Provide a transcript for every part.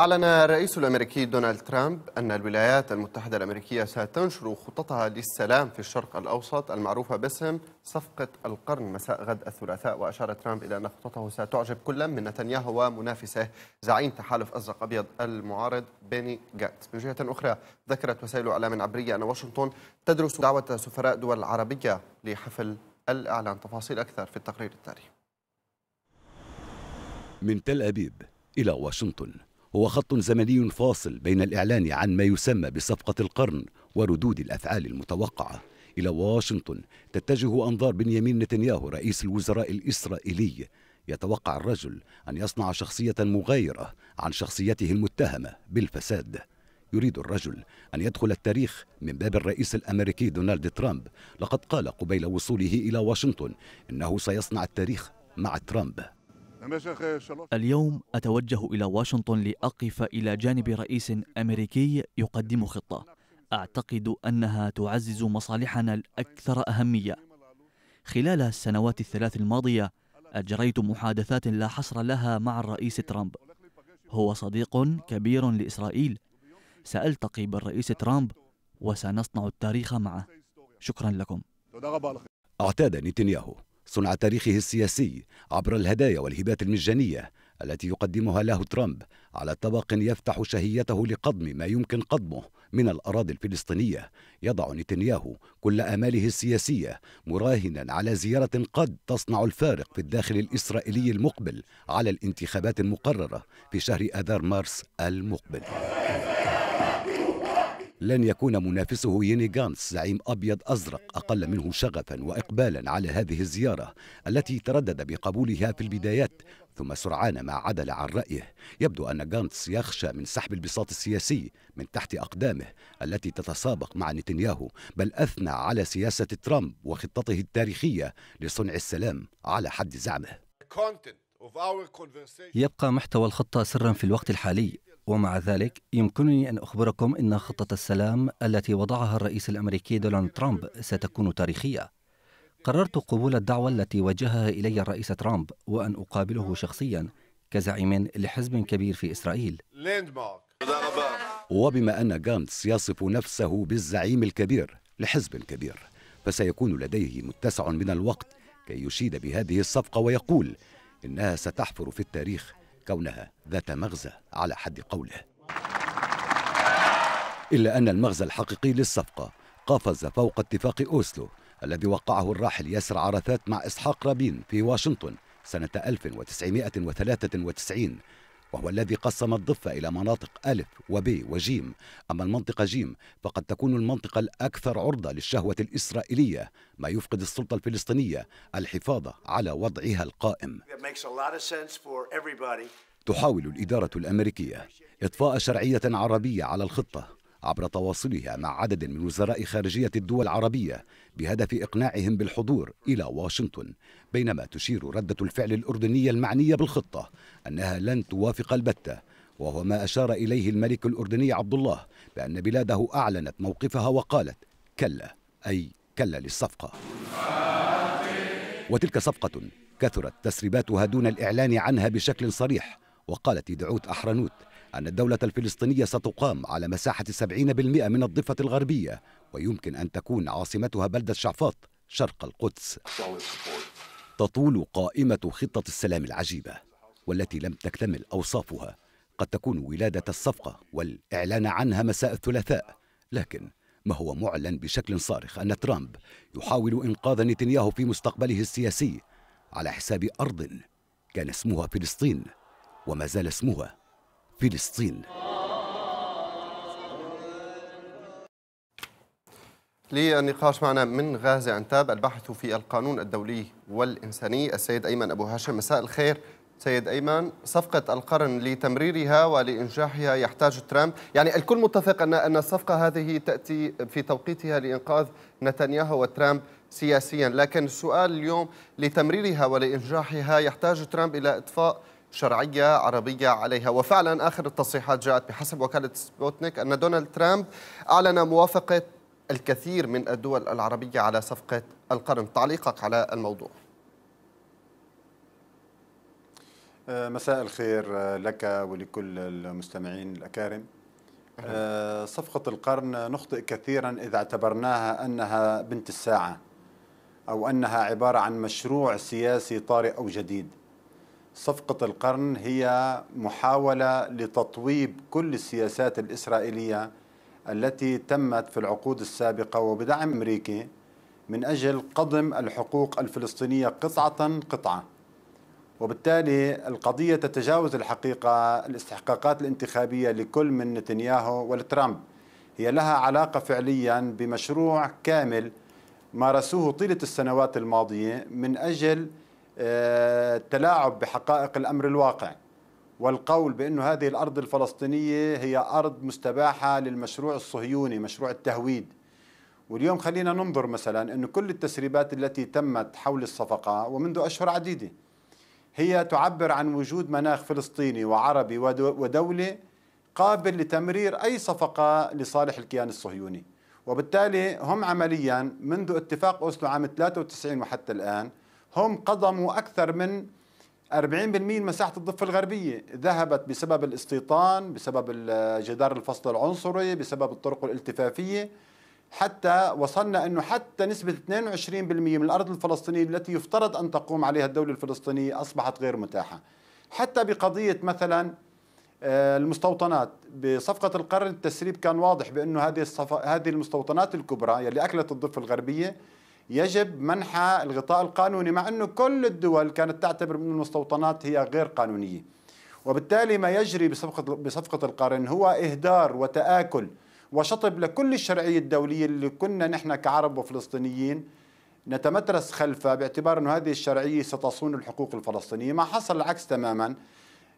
أعلن الرئيس الأمريكي دونالد ترامب أن الولايات المتحدة الأمريكية ستنشر خططها للسلام في الشرق الأوسط المعروفة باسم صفقة القرن مساء غد الثلاثاء وأشار ترامب إلى أن خططه ستعجب كلا من نتنياهو ومنافسه زعيم تحالف أزرق أبيض المعارض بيني جاتس من جهة أخرى ذكرت وسائل إعلام عبرية أن واشنطن تدرس دعوة سفراء دول عربية لحفل الإعلان تفاصيل أكثر في التقرير التالي من تل أبيب إلى واشنطن هو خط زمني فاصل بين الإعلان عن ما يسمى بصفقة القرن وردود الأفعال المتوقعة إلى واشنطن تتجه أنظار بنيامين نتنياهو رئيس الوزراء الإسرائيلي يتوقع الرجل أن يصنع شخصية مغايرة عن شخصيته المتهمة بالفساد يريد الرجل أن يدخل التاريخ من باب الرئيس الأمريكي دونالد ترامب لقد قال قبيل وصوله إلى واشنطن إنه سيصنع التاريخ مع ترامب اليوم أتوجه إلى واشنطن لأقف إلى جانب رئيس أمريكي يقدم خطة أعتقد أنها تعزز مصالحنا الأكثر أهمية خلال السنوات الثلاث الماضية أجريت محادثات لا حصر لها مع الرئيس ترامب هو صديق كبير لإسرائيل سألتقي بالرئيس ترامب وسنصنع التاريخ معه شكرا لكم اعتاد نتنياهو صنع تاريخه السياسي عبر الهدايا والهبات المجانية التي يقدمها له ترامب على طبق يفتح شهيته لقضم ما يمكن قضمه من الأراضي الفلسطينية يضع نتنياهو كل آماله السياسية مراهنا على زيارة قد تصنع الفارق في الداخل الإسرائيلي المقبل على الانتخابات المقررة في شهر آذار مارس المقبل لن يكون منافسه ييني جانس زعيم أبيض أزرق أقل منه شغفا وإقبالا على هذه الزيارة التي تردد بقبولها في البدايات ثم سرعان ما عدل عن رأيه يبدو أن جانس يخشى من سحب البساط السياسي من تحت أقدامه التي تتسابق مع نتنياهو بل أثنى على سياسة ترامب وخطته التاريخية لصنع السلام على حد زعمه يبقى محتوى الخطة سرا في الوقت الحالي ومع ذلك يمكنني أن أخبركم أن خطة السلام التي وضعها الرئيس الأمريكي دونالد ترامب ستكون تاريخية قررت قبول الدعوة التي وجهها إلي الرئيس ترامب وأن أقابله شخصيا كزعيم لحزب كبير في إسرائيل وبما أن غانتس يصف نفسه بالزعيم الكبير لحزب كبير فسيكون لديه متسع من الوقت كي يشيد بهذه الصفقة ويقول إنها ستحفر في التاريخ كونها ذات مغزى على حد قوله إلا أن المغزى الحقيقي للصفقة قفز فوق اتفاق أوسلو الذي وقعه الراحل ياسر عرفات مع إسحاق رابين في واشنطن سنة 1993 وهو الذي قسم الضفة إلى مناطق ألف وب وجيم أما المنطقة جيم فقد تكون المنطقة الأكثر عرضة للشهوة الإسرائيلية ما يفقد السلطة الفلسطينية الحفاظ على وضعها القائم تحاول الإدارة الأمريكية إطفاء شرعية عربية على الخطة عبر تواصلها مع عدد من وزراء خارجية الدول العربية بهدف إقناعهم بالحضور إلى واشنطن بينما تشير ردة الفعل الأردنية المعنية بالخطة أنها لن توافق البتة وهو ما أشار إليه الملك الأردني عبد الله بأن بلاده أعلنت موقفها وقالت كلا أي كلا للصفقة وتلك صفقة كثرت تسريباتها دون الإعلان عنها بشكل صريح وقالت دعوت أحرنوت أن الدولة الفلسطينية ستقام على مساحة 70% من الضفة الغربية ويمكن أن تكون عاصمتها بلدة شعفاط شرق القدس تطول قائمة خطة السلام العجيبة والتي لم تكتمل أوصافها قد تكون ولادة الصفقة والإعلان عنها مساء الثلاثاء لكن ما هو معلن بشكل صارخ أن ترامب يحاول إنقاذ نتنياهو في مستقبله السياسي على حساب أرض كان اسمها فلسطين وما زال اسمها فلسطين للنقاش معنا من غازي عنتاب الباحث في القانون الدولي والإنساني السيد أيمن أبو هاشم مساء الخير سيد أيمن صفقة القرن لتمريرها ولإنجاحها يحتاج ترامب يعني الكل متفق أن أن الصفقة هذه تأتي في توقيتها لإنقاذ نتنياهو وترامب سياسيا لكن السؤال اليوم لتمريرها ولإنجاحها يحتاج ترامب إلى إطفاء شرعية عربية عليها وفعلا آخر التصريحات جاءت بحسب وكالة سبوتنيك أن دونالد ترامب أعلن موافقة الكثير من الدول العربية على صفقة القرن تعليقك على الموضوع أه، مساء الخير أه، لك ولكل المستمعين الأكارم أهلا. أه، صفقة القرن نخطئ كثيرا إذا اعتبرناها أنها بنت الساعة أو أنها عبارة عن مشروع سياسي طارئ أو جديد صفقة القرن هي محاولة لتطويب كل السياسات الإسرائيلية التي تمت في العقود السابقة وبدعم أمريكي من أجل قضم الحقوق الفلسطينية قطعة قطعة وبالتالي القضية تتجاوز الحقيقة الاستحقاقات الانتخابية لكل من نتنياهو والترامب هي لها علاقة فعليا بمشروع كامل مارسوه طيلة السنوات الماضية من أجل التلاعب آه، بحقائق الأمر الواقع والقول بأن هذه الأرض الفلسطينية هي أرض مستباحة للمشروع الصهيوني مشروع التهويد واليوم خلينا ننظر مثلا أن كل التسريبات التي تمت حول الصفقة ومنذ أشهر عديدة هي تعبر عن وجود مناخ فلسطيني وعربي ودولة قابل لتمرير أي صفقة لصالح الكيان الصهيوني وبالتالي هم عمليا منذ اتفاق أوسلو عام 93 وحتى الآن هم قضموا أكثر من 40% من مساحة الضفة الغربية ذهبت بسبب الاستيطان بسبب جدار الفصل العنصري بسبب الطرق الالتفافية حتى وصلنا أنه حتى نسبة 22% من الأرض الفلسطينية التي يفترض أن تقوم عليها الدولة الفلسطينية أصبحت غير متاحة حتى بقضية مثلا آه، المستوطنات بصفقة القرن التسريب كان واضح بأنه هذه هذه المستوطنات الكبرى يلي أكلت الضفة الغربية يجب منح الغطاء القانوني مع أنه كل الدول كانت تعتبر من المستوطنات هي غير قانونية وبالتالي ما يجري بصفقة, بصفقة القرن هو إهدار وتآكل وشطب لكل الشرعية الدولية اللي كنا نحن كعرب وفلسطينيين نتمترس خلفها باعتبار أن هذه الشرعية ستصون الحقوق الفلسطينية ما حصل العكس تماما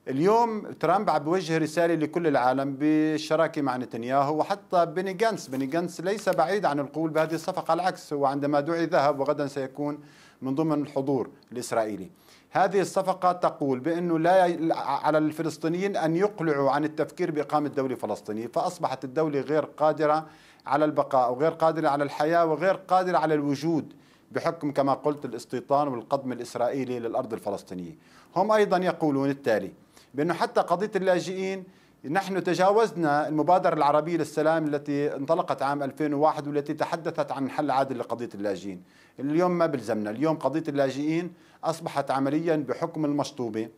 اليوم ترامب عم بوجه رساله لكل العالم بالشراكه مع نتنياهو وحتى بني جانس، بني جانس ليس بعيد عن القبول بهذه الصفقه، العكس هو عندما دعي ذهب وغدا سيكون من ضمن الحضور الاسرائيلي. هذه الصفقه تقول بانه لا على الفلسطينيين ان يقلعوا عن التفكير باقامه دوله فلسطينيه، فاصبحت الدوله غير قادره على البقاء وغير قادره على الحياه وغير قادره على الوجود بحكم كما قلت الاستيطان والقضم الاسرائيلي للارض الفلسطينيه. هم ايضا يقولون التالي: بأنه حتى قضية اللاجئين نحن تجاوزنا المبادرة العربية للسلام التي انطلقت عام 2001 والتي تحدثت عن حل عادل لقضية اللاجئين اليوم ما بلزمنا اليوم قضية اللاجئين أصبحت عمليا بحكم المشطوبة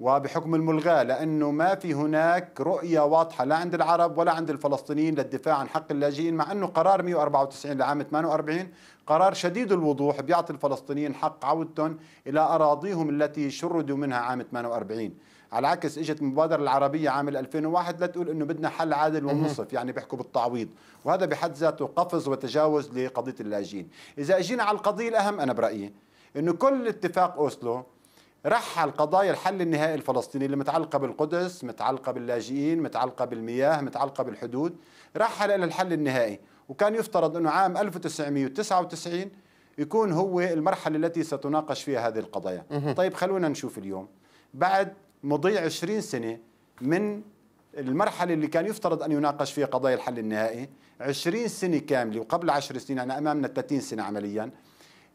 وبحكم الملغاة لأنه ما في هناك رؤية واضحة لا عند العرب ولا عند الفلسطينيين للدفاع عن حق اللاجئين مع أنه قرار 194 لعام 48 قرار شديد الوضوح بيعطي الفلسطينيين حق عودتهم إلى أراضيهم التي شردوا منها عام 48 على العكس اجت المبادره العربيه عام 2001 لتقول انه بدنا حل عادل ومنصف يعني بيحكوا بالتعويض وهذا بحد ذاته قفز وتجاوز لقضيه اللاجئين اذا اجينا على القضيه الاهم انا برايي انه كل اتفاق اوسلو رحل قضايا الحل النهائي الفلسطيني اللي متعلقه بالقدس، متعلقه باللاجئين، متعلقه بالمياه، متعلقه بالحدود، رحل الى الحل النهائي، وكان يفترض انه عام 1999 يكون هو المرحله التي ستناقش فيها هذه القضايا. طيب خلونا نشوف اليوم بعد مضي 20 سنة من المرحلة اللي كان يفترض أن يناقش فيها قضايا الحل النهائي 20 سنة كاملة وقبل 10 سنين يعني أمامنا 30 سنة عمليا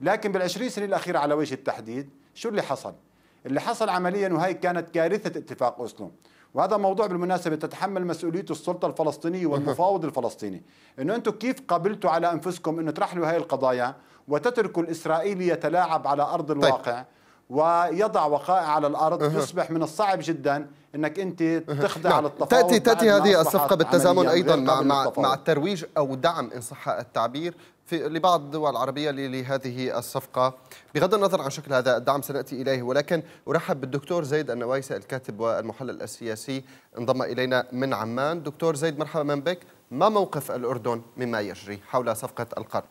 لكن بال20 سنة الأخيرة على وجه التحديد شو اللي حصل؟ اللي حصل عمليا وهي كانت كارثة اتفاق أسلو وهذا موضوع بالمناسبة تتحمل مسؤوليته السلطة الفلسطينية والمفاوض الفلسطيني أنه أنتم كيف قبلتوا على أنفسكم أنه ترحلوا هاي القضايا وتتركوا الإسرائيلي يتلاعب على أرض طيب. الواقع طيب. ويضع وقائع على الارض أه. يصبح من الصعب جدا انك انت تخضع نعم. للتفاوض تاتي تاتي هذه الصفقه بالتزامن ايضا مع مع, مع الترويج او دعم ان صح التعبير في لبعض الدول العربيه لهذه الصفقه بغض النظر عن شكل هذا الدعم سناتي اليه ولكن ارحب بالدكتور زيد النوايسه الكاتب والمحلل السياسي انضم الينا من عمان دكتور زيد مرحبا بك ما موقف الاردن مما يجري حول صفقه القرن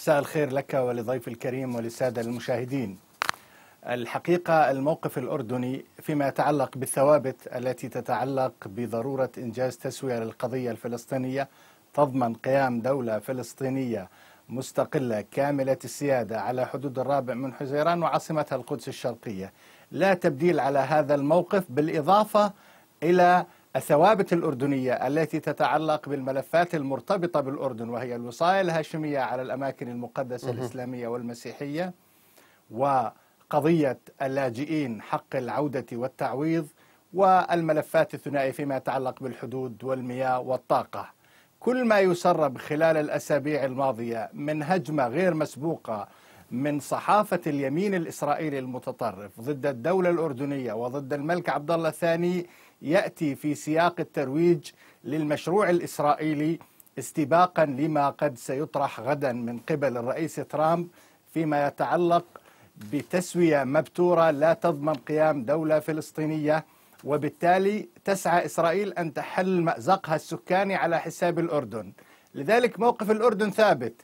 مساء الخير لك ولضيف الكريم وللسادة المشاهدين الحقيقة الموقف الأردني فيما يتعلق بالثوابت التي تتعلق بضرورة إنجاز تسوية للقضية الفلسطينية تضمن قيام دولة فلسطينية مستقلة كاملة السيادة على حدود الرابع من حزيران وعاصمتها القدس الشرقية لا تبديل على هذا الموقف بالإضافة إلى الثوابت الأردنية التي تتعلق بالملفات المرتبطة بالأردن وهي الوصاية الهاشمية على الأماكن المقدسة الإسلامية والمسيحية وقضية اللاجئين حق العودة والتعويض والملفات الثنائية فيما يتعلق بالحدود والمياه والطاقة كل ما يسرب خلال الأسابيع الماضية من هجمة غير مسبوقة من صحافة اليمين الإسرائيلي المتطرف ضد الدولة الأردنية وضد الملك عبد الله الثاني ياتي في سياق الترويج للمشروع الاسرائيلي استباقا لما قد سيطرح غدا من قبل الرئيس ترامب فيما يتعلق بتسويه مبتوره لا تضمن قيام دوله فلسطينيه وبالتالي تسعى اسرائيل ان تحل مازقها السكاني على حساب الاردن. لذلك موقف الاردن ثابت.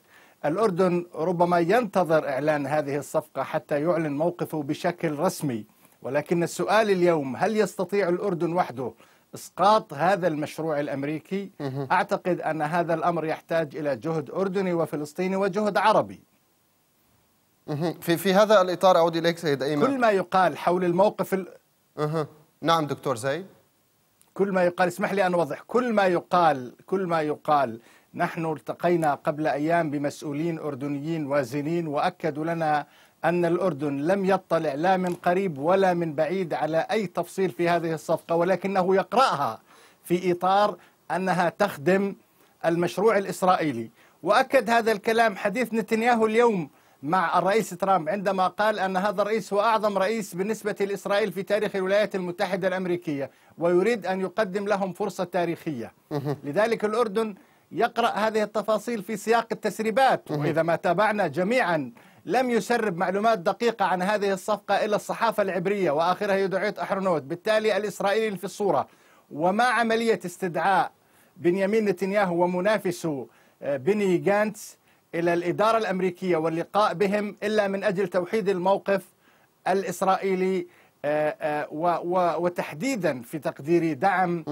الاردن ربما ينتظر اعلان هذه الصفقه حتى يعلن موقفه بشكل رسمي. ولكن السؤال اليوم هل يستطيع الأردن وحده اسقاط هذا المشروع الامريكي اعتقد ان هذا الامر يحتاج الى جهد اردني وفلسطيني وجهد عربي في في هذا الاطار اعود اليك سيد ايمن كل ما يقال حول الموقف ال... نعم دكتور زيد كل ما يقال اسمح لي ان اوضح كل ما يقال كل ما يقال نحن التقينا قبل ايام بمسؤولين اردنيين وازنين واكدوا لنا أن الأردن لم يطلع لا من قريب ولا من بعيد على أي تفصيل في هذه الصفقة ولكنه يقرأها في إطار أنها تخدم المشروع الإسرائيلي وأكد هذا الكلام حديث نتنياهو اليوم مع الرئيس ترامب عندما قال أن هذا الرئيس هو أعظم رئيس بالنسبة لإسرائيل في تاريخ الولايات المتحدة الأمريكية ويريد أن يقدم لهم فرصة تاريخية لذلك الأردن يقرأ هذه التفاصيل في سياق التسريبات وإذا ما تابعنا جميعا لم يسرب معلومات دقيقة عن هذه الصفقة إلى الصحافة العبرية وآخرها يدعي أحرنوت بالتالي الإسرائيليين في الصورة وما عملية استدعاء بنيامين نتنياهو ومنافسه آه، بني جانتس إلى الإدارة الأمريكية واللقاء بهم إلا من أجل توحيد الموقف الإسرائيلي آه، آه، وتحديدا في تقديري دعم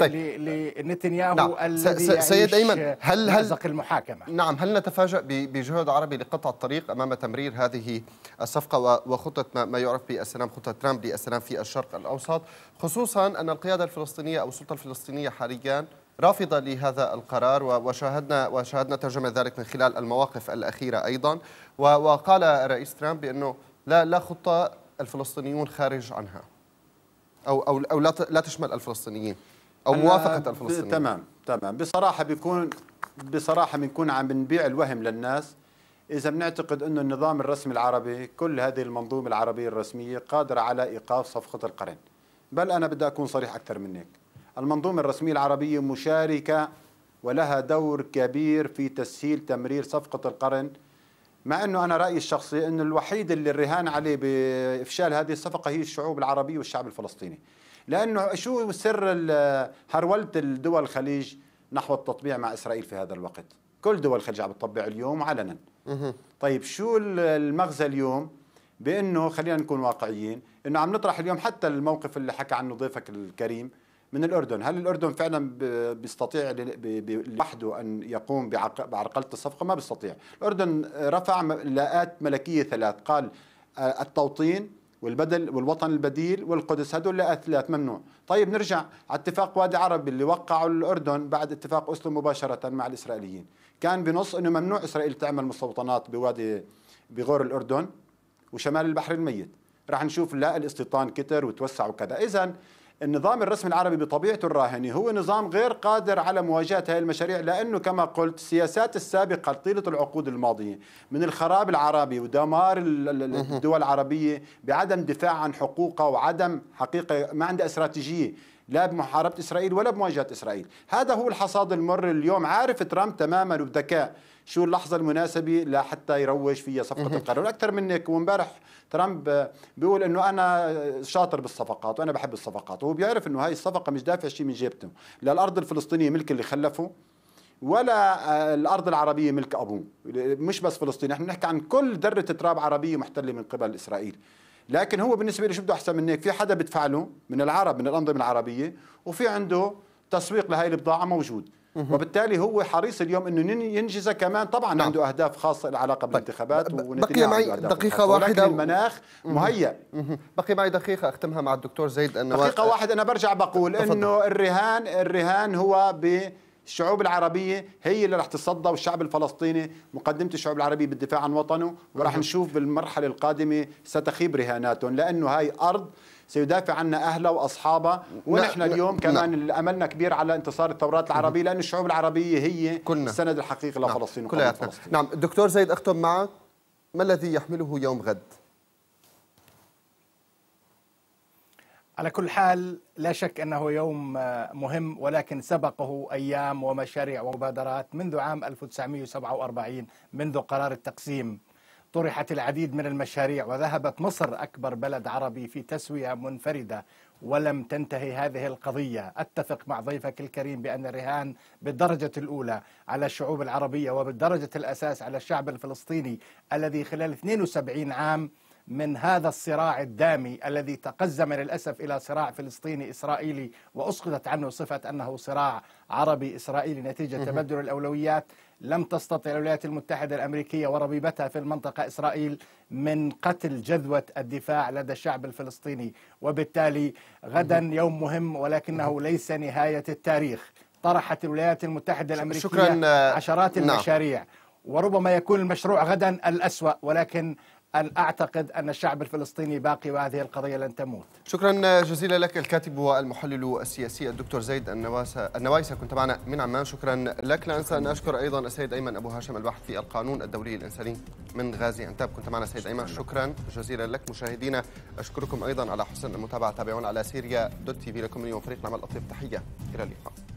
طيب. لنتنياهو نعم. الذي سيد ايمن هل هل المحاكمه نعم هل نتفاجا بجهد عربي لقطع الطريق امام تمرير هذه الصفقه وخطه ما يعرف بالسلام خطه ترامب للسلام في الشرق الاوسط خصوصا ان القياده الفلسطينيه او السلطه الفلسطينيه حاليا رافضة لهذا القرار وشاهدنا وشاهدنا ترجمة ذلك من خلال المواقف الأخيرة أيضا وقال رئيس ترامب بأنه لا لا خطة الفلسطينيون خارج عنها او او او لا لا تشمل الفلسطينيين او موافقه الفلسطينيين تمام تمام بصراحه بيكون بصراحه بنكون عم نبيع الوهم للناس اذا بنعتقد انه النظام الرسمي العربي كل هذه المنظومه العربيه الرسميه قادره على ايقاف صفقه القرن بل انا بدي اكون صريح اكثر منك المنظومه الرسميه العربيه مشاركه ولها دور كبير في تسهيل تمرير صفقه القرن مع انه انا رايي الشخصي انه الوحيد اللي الرهان عليه بافشال هذه الصفقه هي الشعوب العربيه والشعب الفلسطيني لانه شو سر هروله الدول الخليج نحو التطبيع مع اسرائيل في هذا الوقت كل دول الخليج عم تطبع اليوم علنا طيب شو المغزى اليوم بانه خلينا نكون واقعيين انه عم نطرح اليوم حتى الموقف اللي حكى عنه ضيفك الكريم من الأردن هل الأردن فعلا بيستطيع لوحده أن يقوم بعرقلة الصفقة ما بيستطيع الأردن رفع لاءات ملكية ثلاث قال آه، التوطين والبدل والوطن البديل والقدس هدول ثلاث ممنوع طيب نرجع على اتفاق وادي عرب اللي وقعه الأردن بعد اتفاق أسلو مباشرة مع الإسرائيليين كان بنص أنه ممنوع إسرائيل تعمل مستوطنات بوادي بغور الأردن وشمال البحر الميت راح نشوف لا الاستيطان كتر وتوسع وكذا إذا النظام الرسمي العربي بطبيعته الراهنه هو نظام غير قادر على مواجهه هذه المشاريع لانه كما قلت السياسات السابقه طيله العقود الماضيه من الخراب العربي ودمار الدول العربيه بعدم دفاع عن حقوقها وعدم حقيقه ما عندها استراتيجيه لا بمحاربة إسرائيل ولا بمواجهة إسرائيل هذا هو الحصاد المر اليوم عارف ترامب تماما وبذكاء شو اللحظة المناسبة لحتى يروج فيها صفقة القرار أكثر منك وامبارح ترامب بيقول أنه أنا شاطر بالصفقات وأنا بحب الصفقات وهو بيعرف أنه هاي الصفقة مش دافع شيء من جيبته لا الأرض الفلسطينية ملك اللي خلفه ولا آه، الارض العربيه ملك ابوه مش بس فلسطين نحن بنحكي عن كل ذره تراب عربيه محتله من قبل اسرائيل لكن هو بالنسبه لي شو بده احسن من هيك في حدا بدفع له من العرب من الانظمه العربيه وفي عنده تسويق لهي البضاعه موجود وبالتالي هو حريص اليوم انه ينجزها كمان طبعا نعم. عنده اهداف خاصه لها علاقه بالانتخابات بقي معي دقيقه واحده ولكن المناخ مهيأ بقي معي دقيقه اختمها مع الدكتور زيد انه دقيقه واحده انا برجع بقول انه الرهان الرهان هو ب الشعوب العربية هي اللي رح تصدى والشعب الفلسطيني مقدمة الشعوب العربية بالدفاع عن وطنه ورح نشوف بالمرحلة القادمة ستخيب رهاناتهم لأنه هاي أرض سيدافع عنا أهلها وأصحابها ونحن اليوم كمان أملنا كبير على انتصار الثورات العربية لأن الشعوب العربية هي كلنا. السند الحقيقي نعم. لفلسطين نعم. فلسطين نعم دكتور زيد أختم معك ما الذي يحمله يوم غد؟ على كل حال لا شك انه يوم آه، مهم ولكن سبقه ايام ومشاريع ومبادرات منذ عام 1947 منذ قرار التقسيم طرحت العديد من المشاريع وذهبت مصر اكبر بلد عربي في تسويه منفرده ولم تنتهي هذه القضيه، اتفق مع ضيفك الكريم بان الرهان بالدرجه الاولى على الشعوب العربيه وبالدرجه الاساس على الشعب الفلسطيني الذي خلال 72 عام من هذا الصراع الدامي الذي تقزم للاسف الى صراع فلسطيني اسرائيلي واسقطت عنه صفه انه صراع عربي اسرائيلي نتيجه تبدل الاولويات لم تستطع الولايات المتحده الامريكيه وربيبتها في المنطقه اسرائيل من قتل جذوه الدفاع لدى الشعب الفلسطيني وبالتالي غدا يوم مهم ولكنه ليس نهايه التاريخ طرحت الولايات المتحده الامريكيه شكرا آه، عشرات نعم. المشاريع وربما يكون المشروع غدا الأسوأ ولكن أن أعتقد أن الشعب الفلسطيني باقي وهذه القضية لن تموت شكرا جزيلا لك الكاتب والمحلل السياسي الدكتور زيد النواسة النوايسة كنت معنا من عمان شكرا لك لا أنسى أن أشكر أيضا السيد أيمن أبو هاشم الباحث في القانون الدولي الإنساني من غازي أنتاب كنت معنا سيد أيمن شكرا جزيلا لك مشاهدينا أشكركم أيضا على حسن المتابعة تابعونا على سيريا دوت تي في لكم اليوم فريق نعم العمل أطيب تحية إلى اللقاء